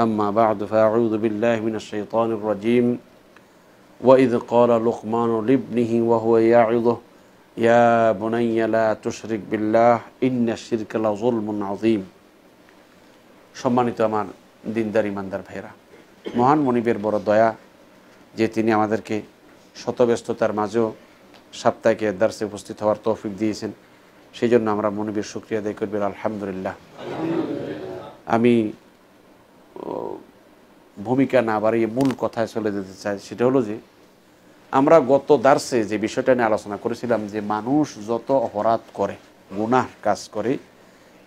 أما بعد فأعوذ بالله من الشيطان الرجيم وإذ قال لقمان لابنه وهو يعظه يا بني لا تشرك بالله إن الشرك لظلم عظيم সম্মানিত আমার দিনদার ইমানদার ভাইরা মহান মনিবের বড় দয়া যে তিনি আমাদেরকে শতব্যস্ততার মাঝেও সাপ্তাহিকে দার্সে উপস্থিত হওয়ার তৌফিক দিয়েছেন সেই জন্য আমরা মনিবের শুক্রিয়া আদায় করবেন আলহামদুলিল্লাহ আমি ভূমিকা না বাড়িয়ে মূল কথায় চলে যেতে চাই সেটা হলো যে আমরা গত দার্সে যে বিষয়টা নিয়ে আলোচনা করেছিলাম যে মানুষ যত অপরাধ করে গুনাহ কাজ করে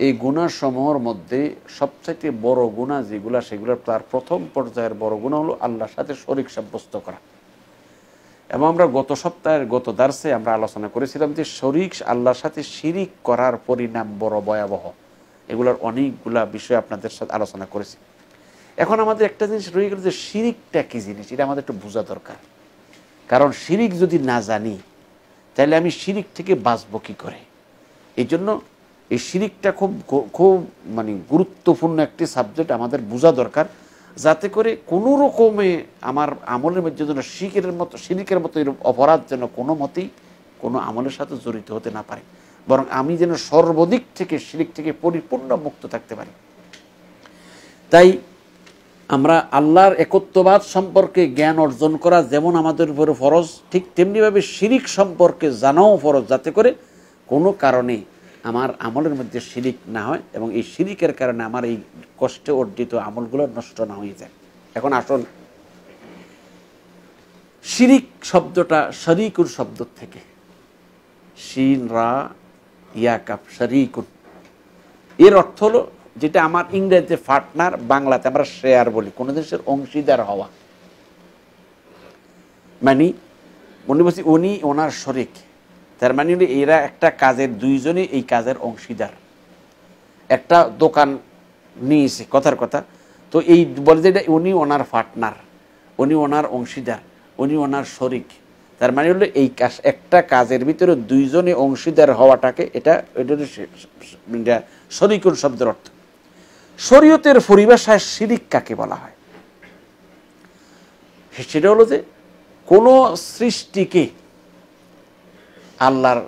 এই গুণাসমূহর মধ্যে সবচাইতে বড় গুণা যেগুলা সেগুলোর তার প্রথম পর্যায়ের বড় গুণা হলো আল্লাহর সাথে শরিক সাব্যস্ত করা এবং আমরা গত সপ্তাহের গত দার্সে আমরা আলোচনা করেছিলাম যে শরিক আল্লাহর সাথে শিরিক করার পরিণাম বড় ভয়াবহ এগুলোর অনেকগুলা বিষয় আপনাদের সাথে আলোচনা করেছি এখন আমাদের একটা জিনিস রয়ে গেল যে শিরিকটা কী জিনিস এটা আমাদের একটু বোঝা দরকার কারণ শিরিক যদি না জানি তাহলে আমি শিরিক থেকে বাঁচব কী করে এই জন্য এই শিরিকটা খুব খুব মানে গুরুত্বপূর্ণ একটি সাবজেক্ট আমাদের বোঝা দরকার যাতে করে কোনো রকমে আমার আমলের মধ্যে যেন শিরিকের মতো শিরিকের মতো এরকম অপরাধ যেন কোনো মতেই কোনো আমলের সাথে জড়িত হতে না পারে বরং আমি যেন সর্বদিক থেকে শিরিক থেকে পরিপূর্ণ মুক্ত থাকতে পারি তাই আমরা আল্লাহর একত্ববাদ সম্পর্কে জ্ঞান অর্জন করা যেমন আমাদের উপরে ফরজ ঠিক তেমনিভাবে শিরিক সম্পর্কে জানাও ফরজ যাতে করে কোনো কারণে আমার আমলের মধ্যে শিরিক না হয় এবং এই শিরিকের কারণে আমার এই কষ্টে অর্জিত আমলগুলো নষ্ট না হয়ে যায় এখন আসল শিরিক শব্দটা শরিকুর শব্দ থেকে শিন রা ইয়াকাপ শরিকুন এর অর্থ হলো যেটা আমার ইংরেজিতে পার্টনার বাংলাতে আমরা শেয়ার বলি কোনো জিনিসের অংশীদার হওয়া মানে মনে বলছি উনি ওনার শরিক তার মানে এরা একটা কাজের দুইজনই এই কাজের অংশীদার একটা দোকান নিয়েছে কথার কথা তো এই বলে যে উনি ওনার পার্টনার উনি ওনার অংশীদার উনি ওনার শরিক তার মানে হলো এই কাজ একটা কাজের ভিতরে দুইজনে অংশীদার হওয়াটাকে এটা এটা শরিকুল শব্দের অর্থ শরীয়তের পরিভাষায় শিরিক কাকে বলা হয় সেটা হলো যে কোন সৃষ্টিকে আল্লাহর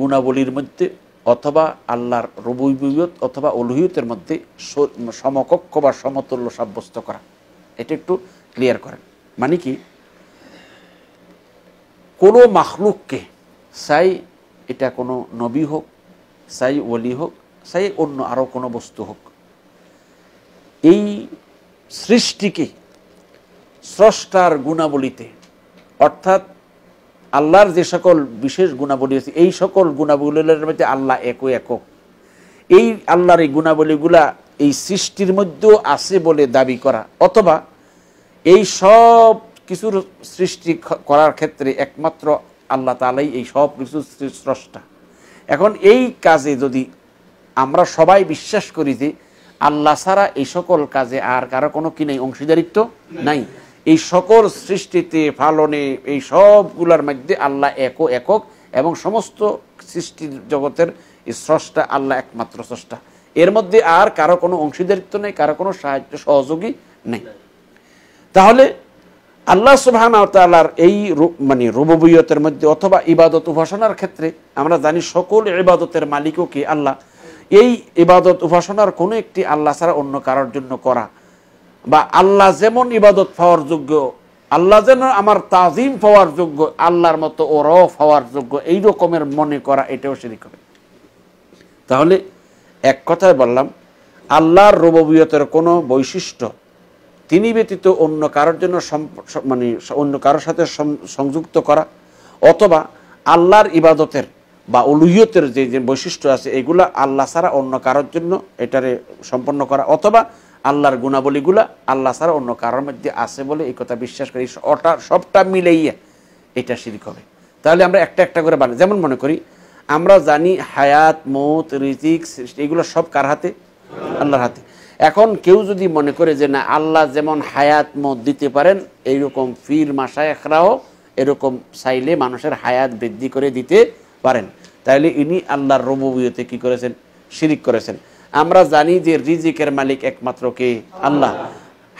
গুণাবলীর মধ্যে অথবা আল্লাহর রবুবিয়ত অথবা অলহিয়তের মধ্যে সমকক্ষ বা সমতুল্য সাব্যস্ত করা এটা একটু ক্লিয়ার করেন মানে কি কোনো মাহলুককে চাই এটা কোনো নবী হোক চাই ওলি হোক চাই অন্য আরও কোনো বস্তু হোক এই সৃষ্টিকে স্রষ্টার গুণাবলীতে অর্থাৎ আল্লাহর যে সকল বিশেষ গুণাবলী আছে এই সকল গুণাবলীর মধ্যে আল্লাহ একো একক এই আল্লাহর এই গুণাবলীগুলা এই সৃষ্টির মধ্যেও আছে বলে দাবি করা অথবা এই সব কিছুর সৃষ্টি করার ক্ষেত্রে একমাত্র আল্লাহ তালাই এই সব কিছু স্রষ্টা এখন এই কাজে যদি আমরা সবাই বিশ্বাস করি যে আল্লাহ ছাড়া এই সকল কাজে আর কারো কোনো কি নেই অংশীদারিত্ব নাই এই সকল সৃষ্টিতে ফালনে এই সবগুলোর মধ্যে আল্লাহ এক একক এবং সমস্ত সৃষ্টি জগতের স্রষ্টা আল্লাহ একমাত্র স্রষ্টা এর মধ্যে আর কারো কোনো অংশীদারিত্ব নেই কারো কোনো সাহায্য সহযোগী নেই তাহলে আল্লাহ সুবাহর এই মানে রুববিয়তের মধ্যে অথবা ইবাদত উপাসনার ক্ষেত্রে আমরা জানি সকল ইবাদতের মালিকও কি আল্লাহ এই ইবাদত উপাসনার কোনো একটি আল্লাহ ছাড়া অন্য কারোর জন্য করা বা আল্লাহ যেমন ইবাদত পাওয়ার যোগ্য আল্লাহ যেন আমার তাজিম পাওয়ার যোগ্য আল্লাহর মতো ও রফ পাওয়ার যোগ্য এই রকমের মনে করা এটাও সেদিক হবে তাহলে এক কথায় বললাম আল্লাহর রববিয়তের কোনো বৈশিষ্ট্য তিনি ব্যতীত অন্য কারোর জন্য মানে অন্য কারোর সাথে সংযুক্ত করা অথবা আল্লাহর ইবাদতের বা উলুহিয়তের যে যে বৈশিষ্ট্য আছে এগুলা আল্লাহ ছাড়া অন্য কারোর জন্য এটারে সম্পন্ন করা অথবা আল্লাহর গুণাবলীগুলা আল্লাহ ছাড়া অন্য কারোর মধ্যে আছে বলে এই কথা বিশ্বাস করি ওটা সবটা মিলেইয়া এটা শিরিক হবে তাহলে আমরা একটা একটা করে বানাই যেমন মনে করি আমরা জানি হায়াত মত রিজিক এগুলো সব কার হাতে আল্লাহর হাতে এখন কেউ যদি মনে করে যে না আল্লাহ যেমন হায়াত মত দিতে পারেন এইরকম ফির মাসায় একরাও এরকম চাইলে মানুষের হায়াত বৃদ্ধি করে দিতে পারেন তাহলে ইনি আল্লাহর রবুবিয়তে কি করেছেন শিরিক করেছেন আমরা জানি যে রিজিকের মালিক একমাত্র কে আল্লাহ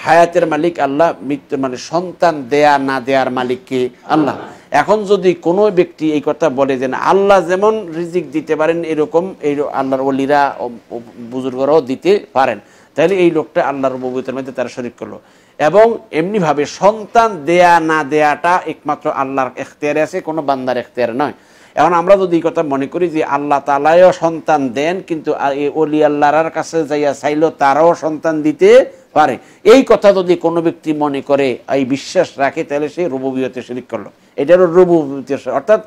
হায়াতের মালিক আল্লাহ মৃত্যুর মানে সন্তান দেয়া না দেয়ার মালিক কে আল্লাহ এখন যদি কোনো ব্যক্তি এই কথা বলে যে আল্লাহ যেমন রিজিক দিতে পারেন এরকম এই আল্লাহর অলিরা বুজুর্গরাও দিতে পারেন তাহলে এই লোকটা আল্লাহর ববিতার মধ্যে তারা শরিক করলো এবং এমনিভাবে সন্তান দেয়া না দেয়াটা একমাত্র আল্লাহর এখতিয়ারে আছে কোনো বান্দার এখতিয়ারে নয় এখন আমরা যদি কথা মনে করি যে আল্লাহ তালায়ও সন্তান দেন কিন্তু অলি আল্লাহর কাছে যাইয়া চাইলেও তারাও সন্তান দিতে পারে এই কথা যদি কোনো ব্যক্তি মনে করে এই বিশ্বাস রাখে তাহলে সে রুবুবিয়তে শিরিক করলো এটারও রুবুবিয়ত অর্থাৎ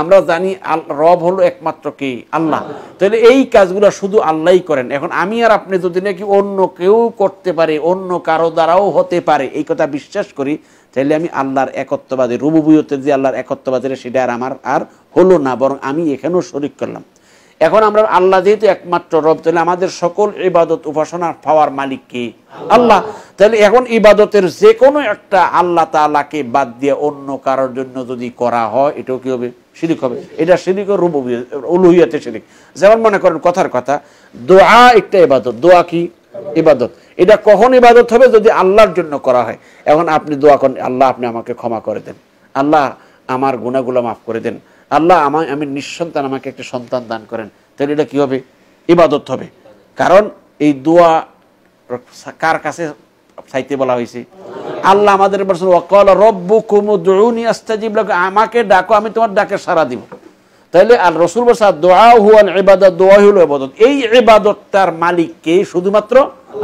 আমরা জানি আল রব হলো একমাত্র কে আল্লাহ তাহলে এই কাজগুলো শুধু আল্লাহই করেন এখন আমি আর আপনি যদি নাকি অন্য কেউ করতে পারে অন্য কারো দ্বারাও হতে পারে এই কথা বিশ্বাস করি তাহলে আমি আল্লাহর একত্ববাদী রুবুবুয়তের যে আল্লাহর একত্ববাদী সেটা আর আমার আর হলো না বরং আমি এখানেও শরিক করলাম এখন আমরা আল্লাহ যেহেতু একমাত্র রব তাহলে আমাদের সকল ইবাদত উপাসনার পাওয়ার মালিক কি আল্লাহ তাহলে এখন ইবাদতের যে কোনো একটা আল্লাহ তালাকে বাদ দিয়ে অন্য কারোর জন্য যদি করা হয় এটাও কি হবে সিরিক হবে এটা সিরিক উলুহিয়াতে সিরিক যেমন মনে করেন কথার কথা দোয়া একটা ইবাদত দোয়া কি ইবাদত এটা কখন ইবাদত হবে যদি আল্লাহর জন্য করা হয় এখন আপনি দোয়া করেন আল্লাহ আপনি আমাকে ক্ষমা করে দেন আল্লাহ আমার গুণাগুলো মাফ করে দেন আল্লাহ আমায় আমি নিঃসন্তান আমাকে একটি সন্তান দান করেন তাহলে এটা কী হবে ইবাদত হবে কারণ এই দোয়া কার কাছে চাইতে বলা হয়েছে আল্লাহ আমাদের বলছেন অকল রব্বু কুমু দৌনি আস্তাজিব আমাকে ডাকো আমি তোমার ডাকে সারা দিব তাহলে আর রসুল বসা দোয়া হুয়াল এবাদত দোয়া হল এবাদত এই এবাদতটার মালিককে শুধুমাত্র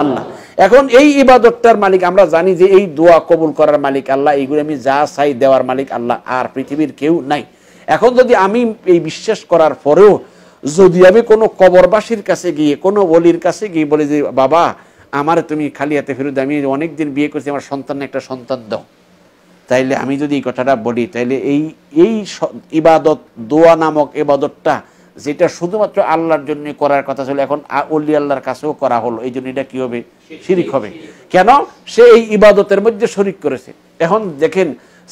আল্লাহ এখন এই ইবাদতটার মালিক আমরা জানি যে এই দোয়া কবুল করার মালিক আল্লাহ এইগুলো আমি যা চাই দেওয়ার মালিক আল্লাহ আর পৃথিবীর কেউ নাই এখন যদি আমি এই বিশ্বাস করার পরেও যদি আমি কোনো কবরবাসীর কাছে গিয়ে কোনো বলির কাছে গিয়ে বলি যে বাবা আমার তুমি খালি হাতে ফেরত আমি অনেকদিন বিয়ে করছি আমার সন্তান একটা সন্তান দাও তাইলে আমি যদি এই কথাটা বলি তাইলে এই এই ইবাদত দোয়া নামক ইবাদতটা যেটা শুধুমাত্র আল্লাহর জন্য করার কথা ছিল এখন অলি আল্লাহর কাছেও করা হলো এই জন্য এটা কি হবে শিরিক হবে কেন সে এই ইবাদতের মধ্যে শরিক করেছে এখন দেখেন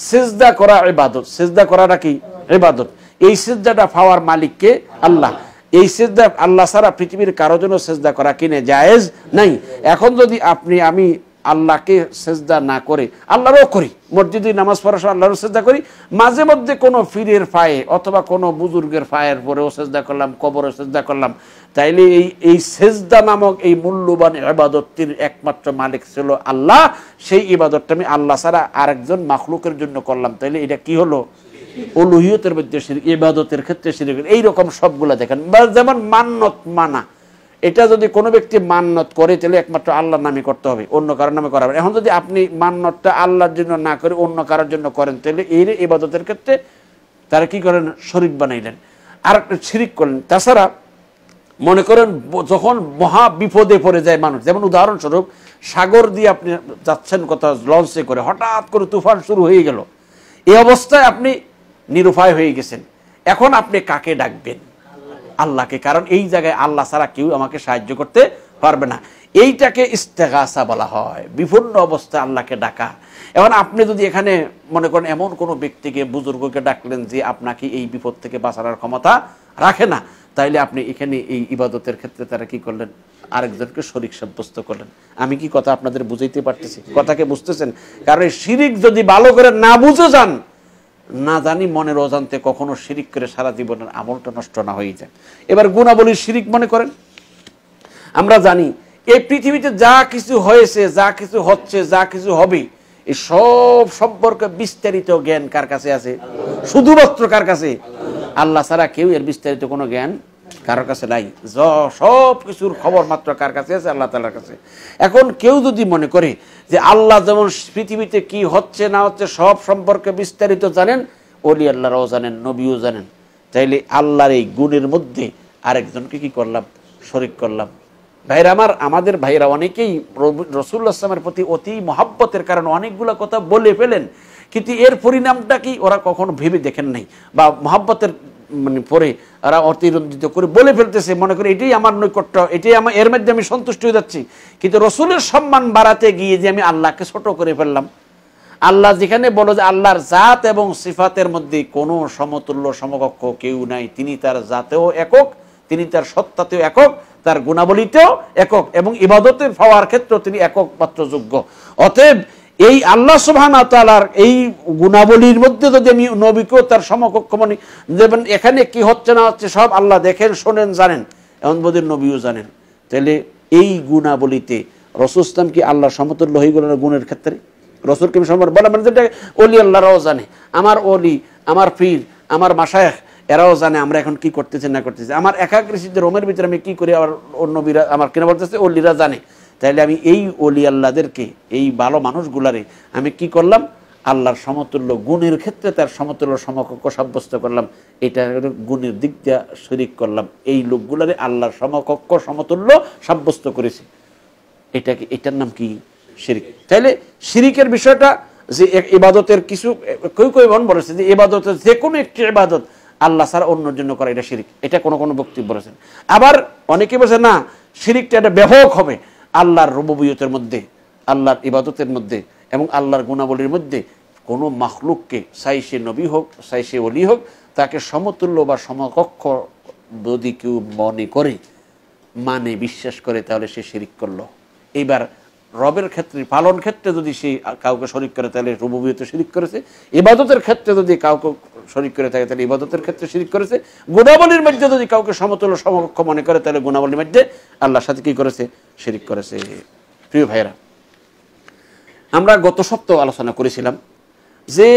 সেজদা করা ইবাদত সেজদা করাটা কি ইবাদত এই সেজদাটা পাওয়ার মালিককে আল্লাহ এই সেজদা আল্লাহ সারা পৃথিবীর কারো জন্য সেজদা করা কিনে জায়েজ নাই এখন যদি আপনি আমি আল্লাহকে সেজদা না করে আল্লাহরও করি মসজিদে নামাজ পড়ার সময় আল্লাহরও সেজদা করি মাঝে মধ্যে কোনো ফিরের পায়ে অথবা কোনো বুজুর্গের পায়ের পরেও সেজদা করলাম কবরও সেজদা করলাম তাইলে এই এই সেজদা নামক এই মূল্যবান ইবাদতটির একমাত্র মালিক ছিল আল্লাহ সেই ইবাদতটা আমি আল্লাহ ছাড়া আরেকজন মাখলুকের জন্য করলাম তাইলে এটা কি হলো অলুহিয়তের মধ্যে সিরিক ইবাদতের ক্ষেত্রে সিরিক এইরকম সবগুলো দেখেন যেমন মান্নত মানা এটা যদি কোনো ব্যক্তি মান্নত করে তাহলে একমাত্র আল্লাহর নামে করতে হবে অন্য কারোর নামে করাবেন এখন যদি আপনি মান্নতটা আল্লাহর জন্য না করে অন্য কারোর জন্য করেন তাহলে এর ইবাদতের ক্ষেত্রে তারা কি করেন শরিক বানাইলেন আর একটা শিরিক করলেন তাছাড়া মনে করেন যখন মহা বিপদে পড়ে যায় মানুষ যেমন উদাহরণস্বরূপ সাগর দিয়ে আপনি যাচ্ছেন কোথাও লঞ্চে করে হঠাৎ করে তুফান শুরু হয়ে গেল এই অবস্থায় আপনি নিরুপায় হয়ে গেছেন এখন আপনি কাকে ডাকবেন আল্লাহকে কারণ এই জায়গায় আল্লাহ ছাড়া কেউ আমাকে সাহায্য করতে পারবে না এইটাকে ইস্তেগাসা বলা হয় বিপন্ন অবস্থায় আল্লাহকে ডাকা এখন আপনি যদি এখানে মনে করেন এমন কোনো ব্যক্তিকে বুজুর্গকে ডাকলেন যে আপনাকে এই বিপদ থেকে বাঁচানোর ক্ষমতা রাখে না তাইলে আপনি এখানে এই ইবাদতের ক্ষেত্রে তারা কি করলেন আরেকজনকে শরিক সাব্যস্ত করলেন আমি কি কথা আপনাদের বুঝাইতে পারতেছি কথাকে বুঝতেছেন কারণ এই শিরিক যদি ভালো করে না বুঝে যান না জানি মনের অজান্তে কখনো শিরিক করে সারা জীবনের আমলটা নষ্ট না হয়ে যায় এবার গুণাবলীর শিরিক মনে করেন আমরা জানি এই পৃথিবীতে যা কিছু হয়েছে যা কিছু হচ্ছে যা কিছু হবে এই সব সম্পর্কে বিস্তারিত জ্ঞান কার কাছে আছে শুধুমাত্র কার কাছে আল্লাহ ছাড়া কেউ এর বিস্তারিত কোনো জ্ঞান কারোর কাছে নাই সব কিছুর খবর মাত্র কার কাছে আছে আল্লাহ তালার কাছে এখন কেউ যদি মনে করে যে আল্লাহ যেমন পৃথিবীতে কি হচ্ছে না হচ্ছে সব সম্পর্কে বিস্তারিত জানেন অলি আল্লাহরাও জানেন নবীও জানেন তাইলে আল্লাহর এই গুণের মধ্যে আরেকজনকে কি করলাম শরিক করলাম ভাইরা আমার আমাদের ভাইরা অনেকেই রসুল্লাহ আসলামের প্রতি অতি মহাব্বতের কারণে অনেকগুলো কথা বলে ফেলেন কিন্তু এর পরিণামটা কি ওরা কখনো ভেবে দেখেন নাই বা মহাব্বতের মানে পরে এরা অতিরঞ্জিত করে বলে ফেলতেছে মনে করে এটাই আমার নৈকট্য এটাই আমার এর মধ্যে আমি সন্তুষ্ট হয়ে যাচ্ছি কিন্তু রসুলের সম্মান বাড়াতে গিয়ে যে আমি আল্লাহকে ছোট করে ফেললাম আল্লাহ যেখানে বলো যে আল্লাহর জাত এবং সিফাতের মধ্যে কোনো সমতুল্য সমকক্ষ কেউ নাই তিনি তার জাতেও একক তিনি তার সত্তাতেও একক তার গুণাবলীতেও একক এবং ইবাদতের পাওয়ার ক্ষেত্রেও তিনি একক মাত্র যোগ্য অতএব এই আল্লাহ সোহানা তালার এই গুণাবলীর মধ্যে যদি আমি নবীকেও তার সমকক্ষ মনে দেবেন এখানে কি হচ্ছে না হচ্ছে সব আল্লাহ দেখেন শোনেন জানেন বোধের নবীও জানেন তাহলে এই গুণাবলীতে রসুল ইসলাম কি আল্লাহ সমতুল্য হয়ে গেল গুণের ক্ষেত্রে রসুল কিম সম্ভব বলে মানে যেটা অলি আল্লাহরাও জানে আমার অলি আমার পীর আমার মাসায়খ এরাও জানে আমরা এখন কি করতেছি না করতেছি আমার একাগ্রী রোমের ভিতরে আমি কি করি আমার অন্য আমার কেন বলতেছে অলিরা জানে তাহলে আমি এই অলি আল্লাদেরকে এই ভালো মানুষগুলারে আমি কি করলাম আল্লাহর সমতুল্য গুণের ক্ষেত্রে তার সমতুল্য সমকক্ষ সাব্যস্ত করলাম এটা গুণের দিক দিয়ে শরিক করলাম এই লোকগুলারে আল্লাহর সমকক্ষ সমতুল্য সাব্যস্ত করেছে এটাকে এটার নাম কি শিরিক তাইলে শিরিকের বিষয়টা যে এবাদতের কিছু কেউ কেউ এমন বলেছে যে এবাদতের যে কোনো একটি এবাদত আল্লাহ ছাড়া অন্যর জন্য করা এটা শিরিক এটা কোনো কোনো বক্তব্য বলেছেন আবার অনেকে বলছে না শিরিকটা এটা ব্যাপক হবে আল্লাহর রুবুবিয়তের মধ্যে আল্লাহর ইবাদতের মধ্যে এবং আল্লাহর গুণাবলীর মধ্যে কোনো মাখলুককে সাই সে নবী হোক সাই সে অলি হোক তাকে সমতুল্য বা সমকক্ষ যদি কেউ মনে করে মানে বিশ্বাস করে তাহলে সে শিরিক করল এইবার রবের ক্ষেত্রে পালন ক্ষেত্রে যদি সে কাউকে শরিক করে তাহলে রুবুবিয়তে শিরিক করেছে ইবাদতের ক্ষেত্রে যদি কাউকে শরিক করে থাকে তাহলে ইবাদতের ক্ষেত্রে শিরিক করেছে গুণাবলীর মধ্যে যদি কাউকে সমতুল্য সমকক্ষ মনে করে তাহলে গুণাবলীর মধ্যে আল্লাহর সাথে কি করেছে শিরিক করেছে প্রিয় ভাইরা আমরা গত সপ্তাহ আলোচনা করেছিলাম যে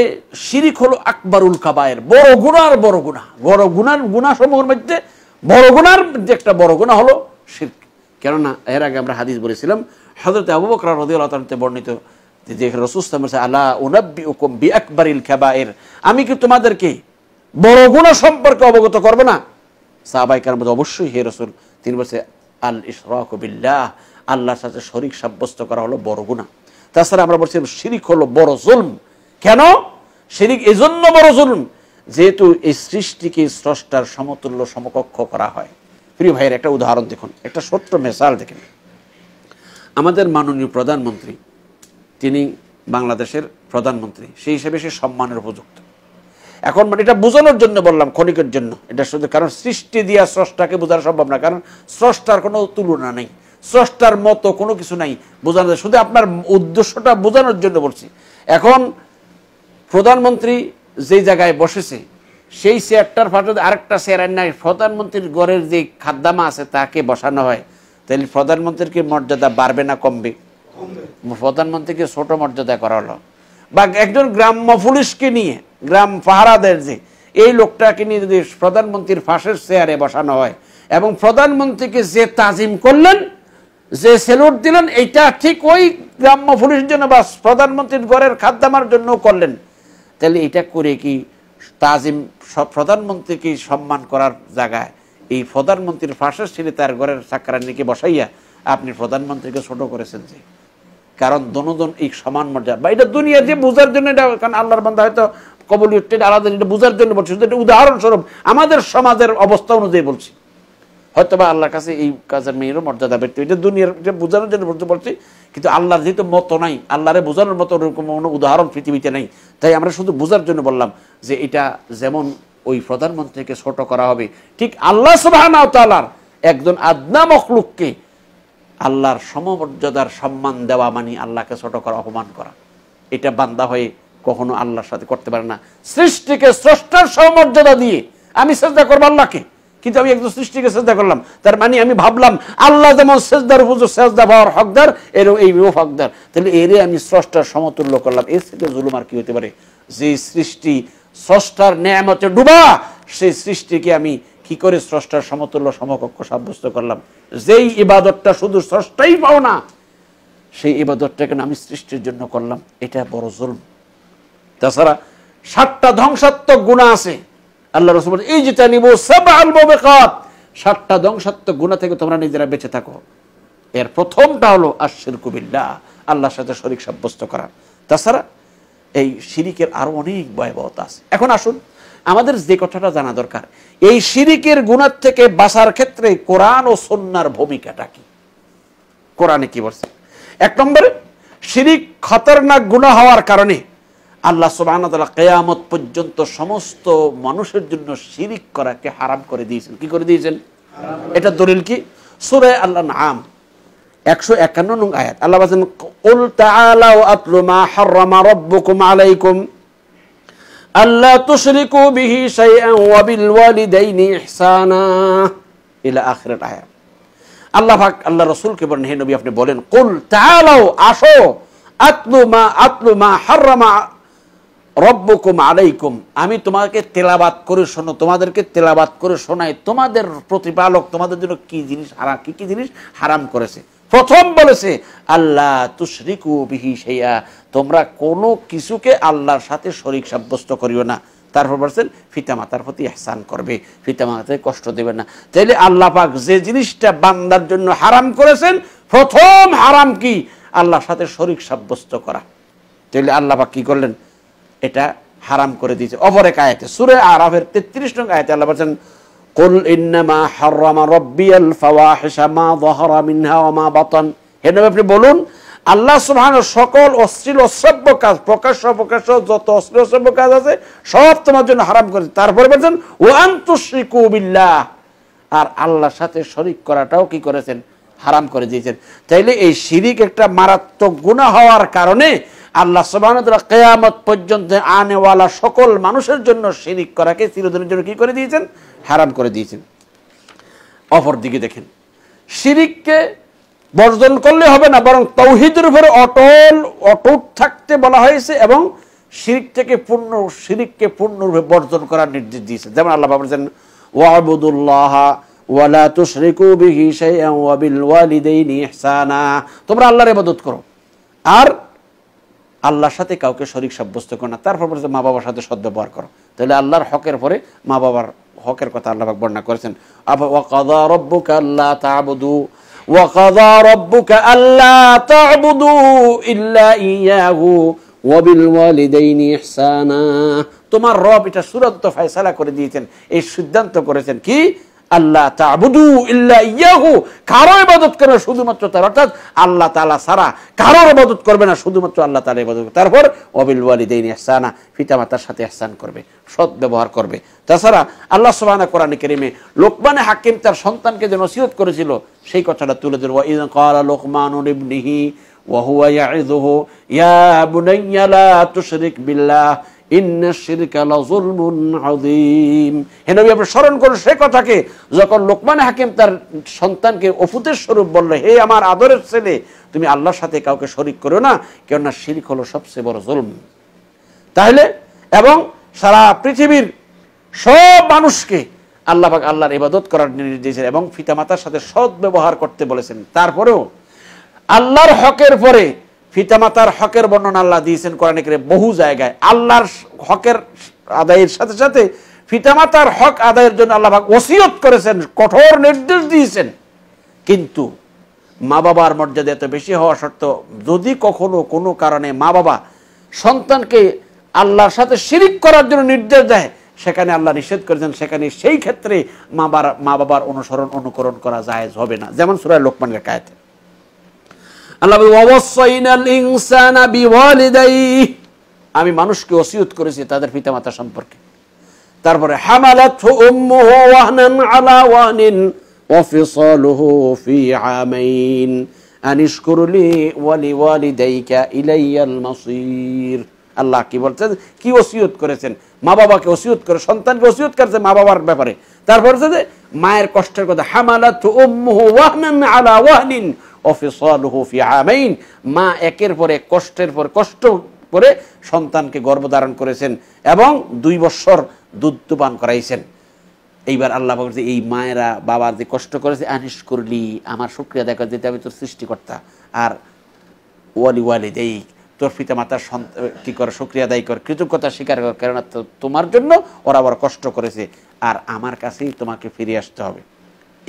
শিরিক হলো আকবরুল কাবায়ের বড় গুণার বড় গুণা বড় গুণার গুণাসমূহের মধ্যে বড় গুণার যে একটা বড় গুণা হলো শির কেননা এর আগে আমরা হাদিস বলেছিলাম হজরত আবু বকরার রদিউল্লাহ বর্ণিত আমি কি তোমাদেরকে বড় গুণ সম্পর্কে অবগত করব না সাহবাইকার মধ্যে অবশ্যই হে রসুল তিনি বলছে আল আল্লাহর সাথে শরিক সাব্যস্ত করা হলো বড় গুণা তাছাড়া আমরা বলছি শিরিক হলো বড় জুলম কেন শিরিক এজন্য বড় জুলম যেহেতু এই সৃষ্টিকে স্রষ্টার সমতুল্য সমকক্ষ করা হয় প্রিয় ভাইয়ের একটা উদাহরণ দেখুন একটা সত্য মেসাল দেখেন আমাদের মাননীয় প্রধানমন্ত্রী তিনি বাংলাদেশের প্রধানমন্ত্রী সেই হিসেবে সে সম্মানের উপযুক্ত এখন মানে এটা বোঝানোর জন্য বললাম ক্ষণিকের জন্য এটা শুধু কারণ সৃষ্টি দিয়া স্রষ্টাকে বোঝানো সম্ভব না কারণ স্রষ্টার কোনো তুলনা নেই স্রষ্টার মতো কোনো কিছু নাই বোঝানো যায় শুধু আপনার উদ্দেশ্যটা বোঝানোর জন্য বলছি এখন প্রধানমন্ত্রী যেই জায়গায় বসেছে সেই চেয়ারটার ফাটে আরেকটা চেয়ার নাই প্রধানমন্ত্রীর গড়ের যে খাদ্যামা আছে তাকে বসানো হয় তাহলে প্রধানমন্ত্রীর কি মর্যাদা বাড়বে না কমবে প্রধানমন্ত্রীকে ছোট মর্যাদা করা হলো বা একজন গ্রাম্য পুলিশকে নিয়ে গ্রাম পাহারাদের যে এই লোকটাকে নিয়ে যদি প্রধানমন্ত্রীর ফাঁসের চেয়ারে বসানো হয় এবং প্রধানমন্ত্রীকে যে তাজিম করলেন যে সেলুট দিলেন এটা ঠিক ওই গ্রাম্য পুলিশের জন্য বা প্রধানমন্ত্রীর ঘরের খাদ্যামার জন্য করলেন তাহলে এটা করে কি তাজিম প্রধানমন্ত্রীকে সম্মান করার জায়গায় এই প্রধানমন্ত্রীর ফাঁসের ছেলে তার ঘরের চাকরানিকে বসাইয়া আপনি প্রধানমন্ত্রীকে ছোট করেছেন যে কারণ দনোদন এই সমান মর্যাদা বা এটা দুনিয়া যে বোঝার জন্য এটা কারণ আল্লাহর বন্ধা হয়তো কবলিউটটা আলাদা এটা বোঝার জন্য বলছি শুধু এটা উদাহরণস্বরূপ আমাদের সমাজের অবস্থা অনুযায়ী বলছি হয়তো বা আল্লাহর কাছে এই কাজের মেয়েরও মর্যাদা ব্যক্তি এটা দুনিয়ার যে বোঝানোর জন্য বলতে বলছি কিন্তু আল্লাহর যেহেতু মতো নাই আল্লাহরে বোঝানোর মতো ওরকম কোনো উদাহরণ পৃথিবীতে নেই তাই আমরা শুধু বোঝার জন্য বললাম যে এটা যেমন ওই প্রধানমন্ত্রীকে ছোট করা হবে ঠিক আল্লাহ সুবাহ একজন আদনা মখলুককে আল্লাহর সমমর্যাদার সম্মান দেওয়া মানে আল্লাহকে ছোট করা অপমান করা এটা বান্দা হয়ে কখনো আল্লাহর সাথে করতে পারে না সৃষ্টিকে স্রষ্টার সমমর্যাদা দিয়ে আমি চেষ্টা করবো আল্লাহকে কিন্তু আমি একজন সৃষ্টিকে চেষ্টা করলাম তার মানে আমি ভাবলাম আল্লাহ যেমন শ্রেষ্ঠার উপযোগ সেজদা পাওয়ার হকদার এরও এই হকদার তাহলে এরে আমি স্রষ্টার সমতুল্য করলাম এর থেকে জুলুম আর কি হতে পারে যে সৃষ্টি স্রষ্টার হচ্ছে ডুবা সেই সৃষ্টিকে আমি কি করে স্রষ্টার সমতুল্য সমকক্ষ সাব্যস্ত করলাম যেই ইবাদতটা শুধু স্রষ্টাই পাও না সেই ইবাদতটাকে আমি সৃষ্টির জন্য করলাম এটা বড় জুলম তাছাড়া সাতটা ধ্বংসাত্মক গুণা আছে আল্লাহ রসুল এই যেটা নিব সাতটা ধ্বংসাত্মক গুণা থেকে তোমরা নিজেরা বেঁচে থাকো এর প্রথমটা হলো আশ্বের কুবিল্লা আল্লাহর সাথে শরীর সাব্যস্ত করা তাছাড়া এই শিরিকের আরো অনেক ভয়াবহতা আছে এখন আসুন আমাদের যে কথাটা জানা দরকার এই শিরিকের গুণার থেকে বাসার ক্ষেত্রে কোরআন ও সন্ন্যার ভূমিকাটা কি কোরআনে কি বলছে এক নম্বরে শিরিক খতরনাক গুণা হওয়ার কারণে আল্লাহ সুবাহ কেয়ামত পর্যন্ত সমস্ত মানুষের জন্য শিরিক করাকে হারাম করে দিয়েছেন কি করে দিয়েছেন এটা দলিল কি সুরে আল্লাহ নাম একশো একান্ন নং আয়াত আল্লাহ বলছেন কুল তাআলা ওয়া আতলু মা আলাইকুম আল্লাহ তুশরিকু বিহি শাইআন ওয়া বিল ওয়ালিদাইনি ইহসানা ইলা আখিরাত আয়াত আল্লাহ পাক আল্লাহ রাসূলকে বলেন হে নবী আপনি বলেন কুল তাআলাও আসো আতলু মা আতলু মা হাররামা রব্বুকুম আলাইকুম আমি তোমাকে তেলাবাত করে শোনো তোমাদেরকে তেলাবাত করে শোনাই তোমাদের প্রতিপালক তোমাদের জন্য কি জিনিস হারাম কি কি জিনিস হারাম করেছে প্রথম বলেছে আল্লাহ তুশরিকু বিহি তোমরা কোনো কিছুকে আল্লাহর সাথে শরিক সাব্যস্ত করিও না তারপর বলছেন ফিতামাতার প্রতি এহসান করবে ফিতামাতাকে কষ্ট দেবে না তাইলে আল্লাহ পাক যে জিনিসটা বান্দার জন্য হারাম করেছেন প্রথম হারাম কি আল্লাহর সাথে শরিক সাব্যস্ত করা তাইলে আল্লাহ পাক কি করলেন এটা হারাম করে দিয়েছে অপর এক আয়াতে সুরে আরবের তেত্রিশ নং আয়াতে আল্লাহ বলছেন কুল ইন্নামা হাররামা রব্বিয়াল ফাওয়াহিশা মা যাহারা মিনহা ওয়া মা বাতান হে নবী আপনি বলুন আল্লাহ সুবহান সকল অশ্লীল অশ্রাব্য কাজ প্রকাশ্য প্রকাশ্য যত অশ্লীল অশ্রাব্য কাজ আছে সব তোমার জন্য হারাম করে তারপরে বলছেন ও আন্তঃিকু বিল্লাহ আর আল্লাহর সাথে শরিক করাটাও কি করেছেন হারাম করে দিয়েছেন তাইলে এই শিরিক একটা মারাত্মক গুণা হওয়ার কারণে আল্লাহ সোবাহতলা কেয়ামত পর্যন্ত আনেওয়ালা সকল মানুষের জন্য শিরিক করাকে চিরদিনের জন্য কি করে দিয়েছেন হারাম করে দিয়েছেন অপরদিকে দেখেন শিরিককে বর্জন করলে হবে না বরং তৌহিদের উপরে অটল অটুট থাকতে বলা হয়েছে এবং শিরিক থেকে পূর্ণ শিরিককে পূর্ণরূপে বর্জন করার নির্দেশ দিয়েছে যেমন আল্লাহ বলেছেন ওয়াবুদুল্লাহ ওয়ালা তুশরিকু বিহি শাইআন ওয়া বিল ইহসানা তোমরা আল্লাহর ইবাদত করো আর আল্লাহর সাথে কাউকে শরীক সাব্যস্ত করো না তারপর মা বাবার সাথে সদ্ব্যবহার করো তাহলে আল্লাহর হকের পরে মা বাবার হকের কথা আল্লাহ বর্ণনা করেছেন আবার আল্লাহ ইল্লা তোমার রব এটা চূড়ান্ত ফায়সালা করে দিয়েছেন এই সিদ্ধান্ত করেছেন কি আল্লাহ তাবুদু ইল্লা ইয়াহু কারো ইবাদত করবে শুধুমাত্র তার অর্থাৎ আল্লাহ তালা সারা কারো ইবাদত করবে না শুধুমাত্র আল্লাহ তালা ইবাদত করবে তারপর অবিল ওয়ালি ওয়ালিদাইন ইহসানা মাতার সাথে ইহসান করবে সৎ ব্যবহার করবে তাছাড়া আল্লাহ সুবাহানা কোরআন কেরিমে লোকমানে হাকিম তার সন্তানকে যে নসিহত করেছিল সেই কথাটা তুলে ধরবো ইদ কালা লোকমান ইবনিহি وهو يعظه يا بني لا تشرك بالله আপনি স্মরণ করুন সে কথাকে যখন লোকমান হাকিম তার সন্তানকে অফুতের স্বরূপ বললো হে আমার আদরের ছেলে তুমি আল্লাহর সাথে কাউকে শরিক করো না কেননা শিরিক হলো সবচেয়ে বড় জলম তাহলে এবং সারা পৃথিবীর সব মানুষকে আল্লাহাক আল্লাহর ইবাদত করার নির্দেশ দিয়েছেন এবং পিতামাতার সাথে সৎ ব্যবহার করতে বলেছেন তারপরেও আল্লাহর হকের পরে ফিতামাতার হকের বর্ণনা আল্লাহ দিয়েছেন কোরআনে করে বহু জায়গায় আল্লাহর হকের আদায়ের সাথে সাথে ফিতামাতার হক আদায়ের জন্য আল্লাহ ওসিয়ত করেছেন কঠোর নির্দেশ দিয়েছেন কিন্তু মা বাবার মর্যাদা এত বেশি হওয়া সত্ত্বেও যদি কখনো কোনো কারণে মা বাবা সন্তানকে আল্লাহর সাথে শিরিক করার জন্য নির্দেশ দেয় সেখানে আল্লাহ নিষেধ করেছেন সেখানে সেই ক্ষেত্রে মা বাবার মা বাবার অনুসরণ অনুকরণ করা যায় হবে না যেমন সুরায় লোকমানের কায়তে আল্লাহ আমি মানুষকে ওসিয়ত করেছি তাদের পিতা মাতা সম্পর্কে তারপরে আলা ওয়ানিন ওয়ালি ইলাইয়াল আল্লাহ কি বলছেন কি ওসিয়ত করেছেন মা বাবাকে ওসিয়ত করে সন্তানকে ওসিয়ত করেছে মা বাবার ব্যাপারে তারপর হচ্ছে মায়ের কষ্টের কথা হামালা তো আলা ওয়াহনিন অফিসালুহু ফি আমাইন মা একের পরে কষ্টের পর কষ্ট করে সন্তানকে গর্ভধারণ করেছেন এবং দুই বছর দুধ করাইছেন এইবার আল্লাহ বলছে এই মায়েরা বাবার যে কষ্ট করেছে আনিস করলি আমার সুক্রিয়া দেখা যেতে আমি তোর সৃষ্টিকর্তা আর ওয়ালি ওয়ালি দেই তোর পিতা মাতার সন্তান কী কর সুক্রিয়া দায়ী কর কৃতজ্ঞতা স্বীকার কর কেননা তোমার জন্য ওরা আবার কষ্ট করেছে আর আমার কাছেই তোমাকে ফিরে আসতে হবে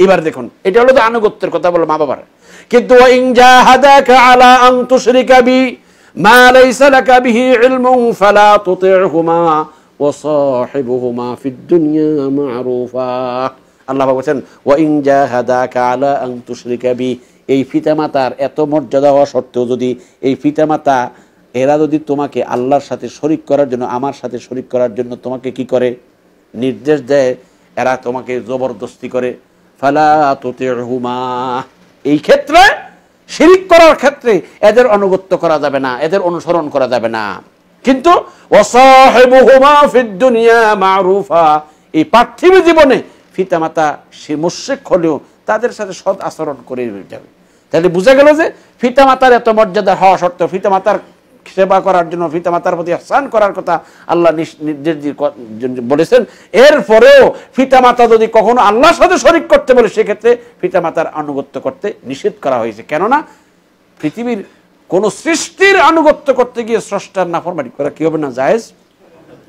এবার দেখুন এটা হলো তো আনুগত্যের কথা বলো মা বাবার কিন্তু আল্লাহ বলছেন এই এত মর্যাদা হওয়া সত্ত্বেও যদি এই এরা যদি তোমাকে আল্লাহর সাথে শরিক করার জন্য আমার সাথে শরিক করার জন্য তোমাকে কি করে নির্দেশ দেয় এরা তোমাকে জবরদস্তি করে ফালা এই ক্ষেত্রে শিরিক করার ক্ষেত্রে এদের অনুগত্য করা যাবে না এদের অনুসরণ করা যাবে না কিন্তু এই পার্থিব জীবনে ফিতামাতা সে মুশ্রিক হলেও তাদের সাথে সৎ আচরণ করে যাবে তাহলে বুঝা গেল যে ফিতামাতার এত মর্যাদা হওয়া সত্ত্বেও ফিতামাতার সেবা করার জন্য পিতামাতার প্রতি আহসান করার কথা আল্লাহ বলেছেন এরপরেও পিতামাতা যদি কখনো আল্লাহর সাথে শরিক করতে বলে সেক্ষেত্রে পিতামাতার আনুগত্য করতে নিষেধ করা হয়েছে কেননা পৃথিবীর কোন সৃষ্টির আনুগত্য করতে গিয়ে স্রষ্টার ফরমাটি করা কি হবে না জায়েজ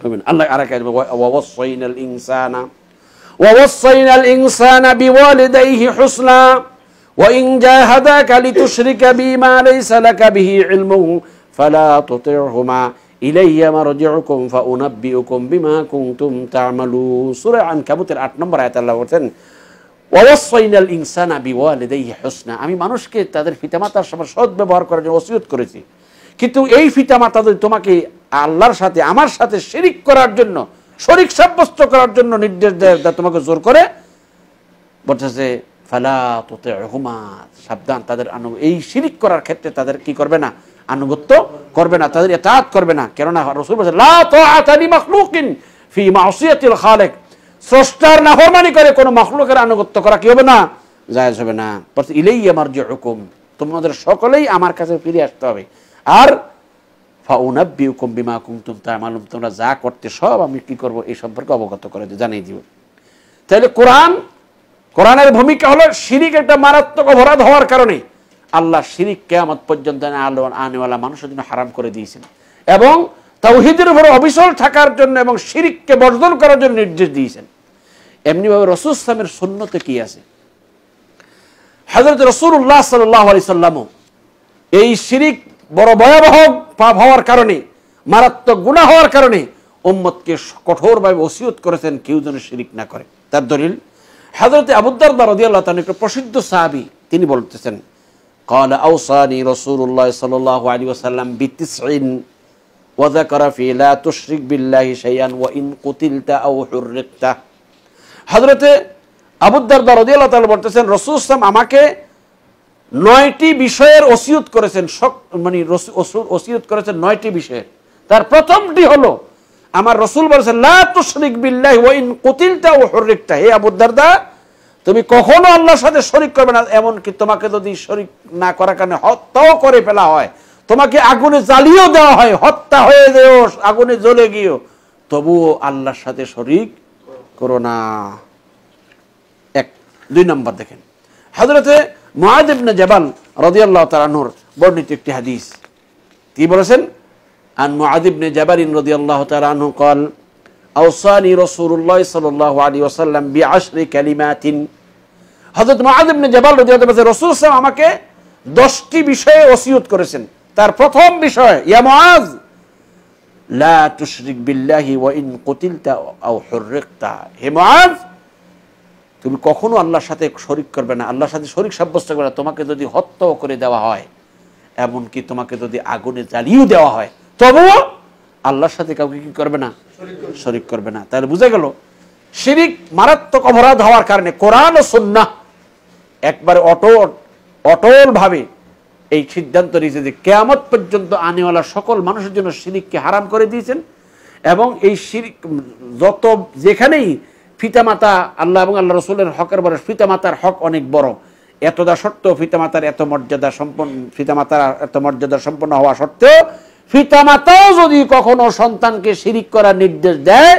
হবে না আল্লাহ আর ইনসানা ووصينا الإنسان بوالديه حسنا وإن جاهداك لتشرك بما ليس لك به علمه ফালা তোতের হোমা আমি মানুষকে তাদের পিতামাতার সাথে সৎ ব্যবহার করার জন্য ওসিয়ত করেছি কিন্তু এই পিতামাতাদের তোমাকে আল্লাহর সাথে আমার সাথে শিরিক করার জন্য শরিক সাব্যস্ত করার জন্য নির্দেশ দেয় তোমাকে জোর করে বলতেছে ফালা তোতে রহমান সাবধান তাদের আনু এই শিরিক করার ক্ষেত্রে তাদের কি করবে না আনুগত্য করবে না তাদের এতাত করবে না কেননা রসুল ফি মাসিয়াতিল খালেক স্রষ্টার নাফরমানি করে কোনো মাখলুকের আনুগত্য করা কি হবে না জায়জ হবে না ইলেই আমার যে হুকুম তোমাদের সকলেই আমার কাছে ফিরে আসতে হবে আর ফাউনাব্বি হুকুম বিমা কুমতুম তা মালুম তোমরা যা করতে সব আমি কি করব এই সম্পর্কে অবগত করে জানিয়ে দিব তাহলে কোরআন কোরআনের ভূমিকা হলো শিরিক একটা মারাত্মক অপরাধ হওয়ার কারণে আল্লাহ শিরিক কেয়ামত পর্যন্ত আনেওয়ালা মানুষের জন্য হারাম করে দিয়েছেন এবং তাওহিদের উপরে অবিচল থাকার জন্য এবং শিরিককে বর্জন করার জন্য নির্দেশ দিয়েছেন এমনিভাবে রসুলামের শূন্যতে কি আছে হজরত রসুল্লাহ সাল্লাহ আলি সাল্লামও এই শিরিক বড় ভয়াবহ পাপ হওয়ার কারণে মারাত্মক গুণা হওয়ার কারণে উম্মতকে কঠোরভাবে ওসিয়ত করেছেন কেউ যেন শিরিক না করে তার দলিল হজরত আবুদ্দার রদিয়াল্লাহ তানিক প্রসিদ্ধ সাহাবি তিনি বলতেছেন قال أوصاني رسول الله صلى الله عليه وسلم بتسع وذكر في لا تشرك بالله شيئا وإن قتلت أو حرقت حضرت বলতেছেন রাসূল সাল্লাম আমাকে নয়টি বিষয়ের ওসিয়ত করেছেন মানে ওসিয়ত করেছেন নয়টি বিষয়ের তার প্রথমটি হলো আমার রসুল বলেছেন লা তুশরিক বিল্লাহি কুতিলতা ওয়া হুররিকতা হে আবুদ্দারদা তুমি কখনো আল্লাহর সাথে শরিক করবে না এমনকি তোমাকে যদি শরিক না করার কারণে হত্যাও করে ফেলা হয় তোমাকে আগুনে জ্বালিয়েও দেওয়া হয় হত্যা হয়ে যেও আগুনে জ্বলে গিয়েও তবুও আল্লাহর সাথে শরিক করো না এক দুই নম্বর দেখেন হজরতে মহাদেবনে রদি আল্লাহ তালানুর বর্ণিত একটি হাদিস কি বলেছেন আন জাবারিন জাবালিন রদিয়াল্লাহ তালানু কল أوصاني رسول الله صلى আউসানি রসুল্লাহ সাল্লাহ আলী ওসাল্লাম বি আশরি ক্যালিমাতিন হজরত মহাদেবনে জবাল রদিয়াতে রসুল সাহেব আমাকে দশটি বিষয়ে ওসিয়ত করেছেন তার প্রথম বিষয় ইয়া মহাজ লা তুশরিক বিল্লাহি ওয়া ইন কুতিলতা আও হুররিকতা হে মহাজ তুমি কখনো আল্লাহর সাথে শরিক করবে না আল্লাহর সাথে শরিক সাব্যস্ত করবে না তোমাকে যদি হত্যাও করে দেওয়া হয় এমনকি তোমাকে যদি আগুনে জ্বালিয়েও দেওয়া হয় তবুও আল্লাহর সাথে কাউকে কি করবে না শরিক করবে না তাহলে বুঝে গেল শিরিক মারাত্মক অপরাধ হওয়ার কারণে কোরআন ও সন্না একবারে অটল অটলভাবে এই সিদ্ধান্ত নিয়েছে যে কেয়ামত পর্যন্ত আনেওয়ালা সকল মানুষের জন্য শিরিককে হারাম করে দিয়েছেন এবং এই শিরিক যত যেখানেই ফিতামাতা আল্লাহ এবং আল্লাহ রসুলের হকের বড় ফিতামাতার হক অনেক বড় এতদা সত্ত্বেও ফিতামাতার এত মর্যাদা সম্পন্ন ফিতামাতার এত মর্যাদা সম্পন্ন হওয়া সত্ত্বেও ফিতামাতাও যদি কখনো সন্তানকে শিরিক করার নির্দেশ দেয়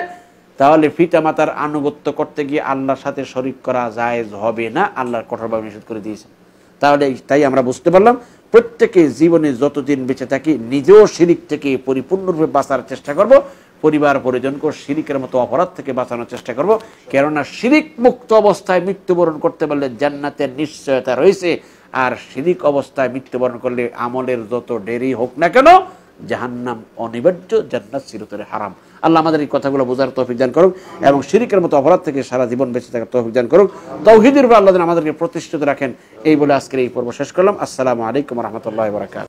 তাহলে পিতামাতার আনুগত্য করতে গিয়ে আল্লাহর সাথে শরিক করা জায়েজ হবে না আল্লাহর কঠোরভাবে নিষেধ করে দিয়েছে তাহলে তাই আমরা বুঝতে পারলাম প্রত্যেকে জীবনে যতদিন বেঁচে থাকি নিজেও শিরিক থেকে পরিপূর্ণরূপে বাঁচার চেষ্টা করব পরিবার পরিজনকে শিরিকের মতো অপরাধ থেকে বাঁচানোর চেষ্টা করব কেননা শিরিক মুক্ত অবস্থায় মৃত্যুবরণ করতে পারলে জান্নাতের নিশ্চয়তা রয়েছে আর শিরিক অবস্থায় মৃত্যুবরণ করলে আমলের যত দেরি হোক না কেন জাহান্নাম অনিবার্য জান্নাত চিরতরে হারাম আল্লাহ আমাদের এই কথাগুলো বোঝার তৌফিক দান করুক এবং শিরিকের মতো অপরাধ থেকে সারা জীবন বেঁচে থাকার তৌফিক দান করুক তৌহিদের উপর আল্লাহ আমাদেরকে প্রতিষ্ঠিত রাখেন এই বলে আজকের এই পর্ব শেষ করলাম আসসালামু আলাইকুম রহমতুল্লাহ বরাকাত